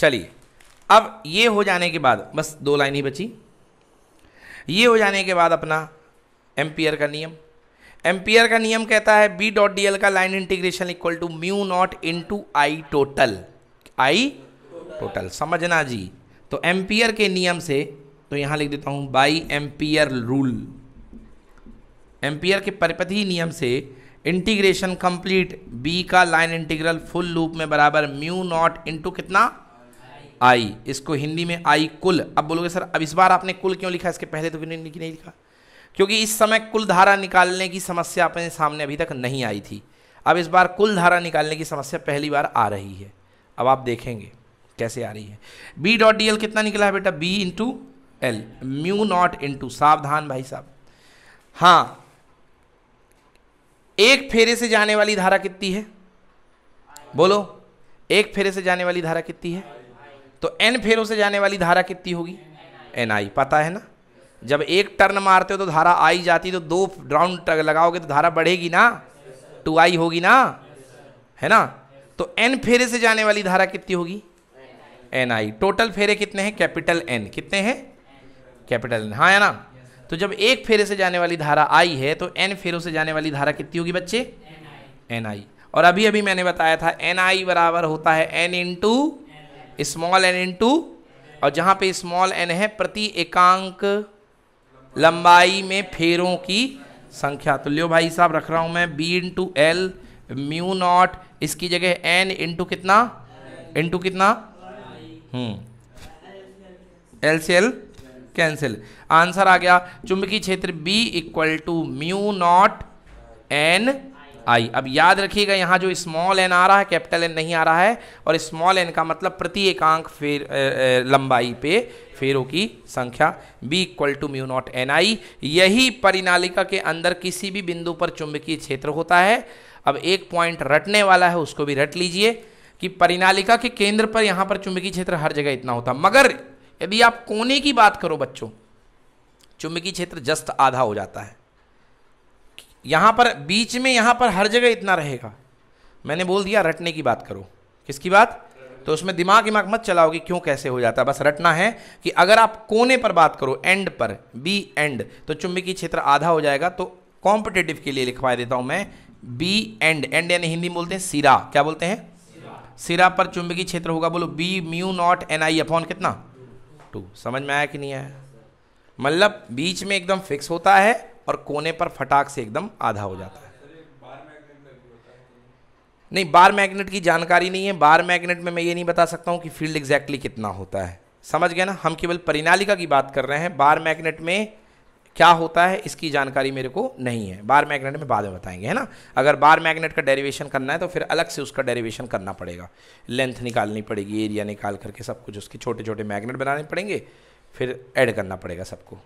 चलिए अब ये हो जाने के बाद बस दो लाइन ही बची ये हो जाने के बाद अपना एम्पियर का नियम एम्पियर का नियम कहता है बी डॉट डी एल का line integration equal to mu naught into I total I total समझना जी तो एम्पियर के नियम से तो यहाँ लिख देता हूँ बाई एम्पियर रूल एम्पियर के परिपथि नियम से इंटीग्रेशन कंप्लीट बी का लाइन इंटीग्रल फुल लूप में बराबर म्यू नॉट इंटू कितना आई इसको हिंदी में आई कुल अब बोलोगे सर अब इस बार आपने कुल क्यों लिखा इसके पहले तो क्यों नहीं, नहीं लिखा क्योंकि इस समय कुल धारा निकालने की समस्या अपने सामने अभी तक नहीं आई थी अब इस बार कुल धारा निकालने की समस्या पहली बार आ रही है अब आप देखेंगे कैसे आ रही है बी डॉट डी एल कितना निकला है बेटा B into L mu naught into सावधान भाई साहब हाँ एक फेरे से जाने वाली धारा कितनी है बोलो एक फेरे से जाने वाली धारा कितनी है तो एन फेरों से जाने वाली धारा कितनी होगी एन आई पता है ना जब एक टर्न मारते हो तो धारा आई जाती तो दो राउंड लगाओगे तो धारा बढ़ेगी ना टू आई होगी ना है ना तो एन फेरे से जाने वाली धारा कितनी होगी एन आई टोटल फेरे कितने हैं कैपिटल एन कितने हैं कैपिटल एन हाँ है ना तो जब एक फेरे से जाने वाली धारा आई है तो एन फेरों से जाने वाली धारा कितनी होगी बच्चे एन आई और अभी अभी मैंने बताया था एन आई बराबर होता है N into small N into और जहां पे स्मॉल एन है प्रति एकांक लंबाई में फेरों की संख्या तो लियो भाई साहब रख रहा हूं मैं B into L mu naught इसकी जगह एन इंटू कितना इंटू कितना hmm L C L cancel answer आ गया चुंबकीय क्षेत्र B equal to mu naught N I अब याद रखिएगा यहाँ जो स्मॉल एन आ रहा है कैपिटल एन नहीं आ रहा है और स्मॉल एन का मतलब प्रति एकांक फेर लंबाई पे फेरों की संख्या b equal to mu naught N I यही परिनालिका के अंदर किसी भी बिंदु पर चुंबकीय क्षेत्र होता है अब एक पॉइंट रटने वाला है उसको भी रट लीजिए कि परिनालिका के केंद्र पर यहाँ पर चुंबकीय क्षेत्र हर जगह इतना होता मगर यदि आप कोने की बात करो बच्चों चुंबकीय क्षेत्र जस्ट आधा हो जाता है यहाँ पर बीच में यहाँ पर हर जगह इतना रहेगा मैंने बोल दिया रटने की बात करो किसकी बात तो उसमें दिमाग दिमाग मत चलाओगे क्यों कैसे हो जाता है बस रटना है कि अगर आप कोने पर बात करो एंड पर बी एंड तो चुंबकीय क्षेत्र आधा हो जाएगा तो कॉम्पिटेटिव के लिए लिखवा देता हूं मैं बी एंड एंड यानी हिंदी बोलते हैं सिरा क्या बोलते हैं सिरा पर चुंबकीय क्षेत्र होगा बोलो B mu naught N I upon कितना टू समझ में आया कि नहीं आया मतलब बीच में एकदम फिक्स होता है और कोने पर फटाक से एकदम आधा हो जाता है नहीं बार मैग्नेट की जानकारी नहीं है बार मैग्नेट में मैं ये नहीं बता सकता हूँ कि फील्ड एग्जैक्टली कितना होता है समझ गए ना हम केवल परिनालिका की बात कर रहे हैं बार मैग्नेट में क्या होता है इसकी जानकारी मेरे को नहीं है बार मैग्नेट में बाद में बताएंगे है ना अगर बार मैग्नेट का डेरिवेशन करना है तो फिर अलग से उसका डेरिवेशन करना पड़ेगा लेंथ निकालनी पड़ेगी एरिया निकाल करके सब कुछ उसके छोटे छोटे मैग्नेट बनाने पड़ेंगे फिर ऐड करना पड़ेगा सबको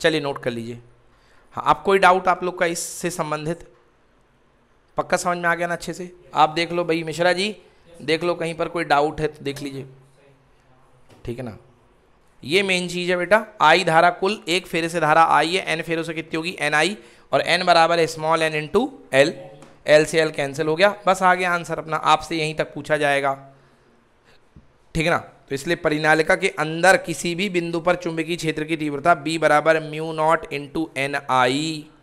चलिए नोट कर लीजिए हाँ आप कोई डाउट आप लोग का इससे संबंधित पक्का समझ में आ गया ना अच्छे से आप देख लो भाई मिश्रा जी देख लो कहीं पर कोई डाउट है तो देख लीजिए ठीक है ना ये मेन चीज़ है बेटा आई धारा कुल एक फेरे से धारा आई है एन फेरों से कितनी होगी एन आई और एन बराबर है small N into L L से एल कैंसिल हो गया बस आ गया आंसर अपना आपसे यहीं तक पूछा जाएगा ठीक है ना तो इसलिए परिनालिका के अंदर किसी भी बिंदु पर चुंबकीय क्षेत्र की तीव्रता बी बराबर म्यू नॉट इंटू एन आई